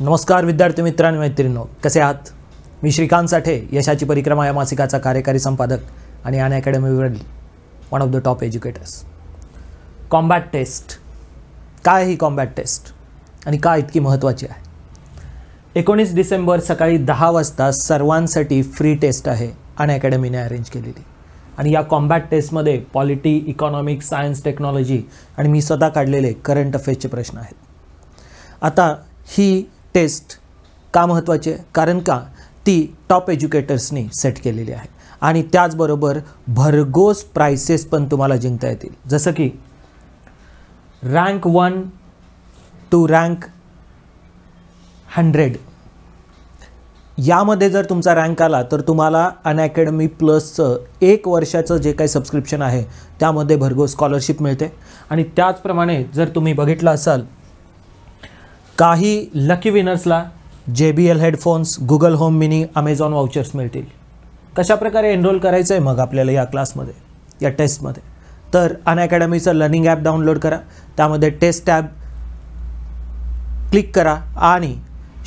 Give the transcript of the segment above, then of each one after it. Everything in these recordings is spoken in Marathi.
नमस्कार विद्यार्थी मित्रांनो मैत्रिणींनो कसे आहात मी श्रीकांत साठे यशाची परिक्रमा या मासिकाचा कार्यकारी संपादक आणि अन अकॅडमीवरील one of the top educators combat test काय ही कॉम्बॅट टेस्ट आणि का इतकी महत्त्वाची आहे एकोणीस डिसेंबर सकाळी दहा वाजता सर्वांसाठी फ्री टेस्ट आहे अन अकॅडमीने अरेंज केलेली आणि या कॉम्बॅट टेस्टमध्ये पॉलिटी इकॉनॉमिक सायन्स टेक्नॉलॉजी आणि मी स्वतः काढलेले करंट अफेअर्सचे प्रश्न आहेत आता ही टेस्ट का महत्त्वाची आहे कारण का ती टॉप एज्युकेटर्सनी सेट केलेली आहे आणि त्याचबरोबर भरघोस प्राइसेस पण तुम्हाला जिंकता येतील जसं की rank one two rank hundred यामध्ये जर तुमचा रँक आला तर तुम्हाला अनअकॅडमी प्लसचं एक वर्षाचं जे काही सबस्क्रिप्शन आहे त्यामध्ये भरघोस स्कॉलरशिप मिळते आणि त्याचप्रमाणे जर तुम्ही बघितलं असाल काही लकी विनर्सला J B L headphones Google home mini Amazon vouchers मिळतील कशाप्रकारे एनरोल करायचं आहे मग आपल्याला या क्लासमध्ये या टेस्टमध्ये तर अन लर्निंग ॲप डाउनलोड करा त्यामध्ये टेस्ट टॅब क्लिक करा आणि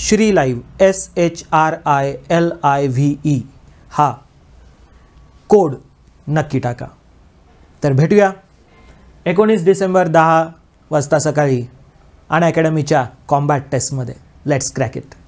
Shri live S H R I L I V E हा कोड नक्की टाका तर भेटूया एकोणीस डिसेंबर दहा वाजता सकाळी अन अकॅडमीच्या कॉम्बॅट टेस्टमध्ये लेट्स क्रॅक इट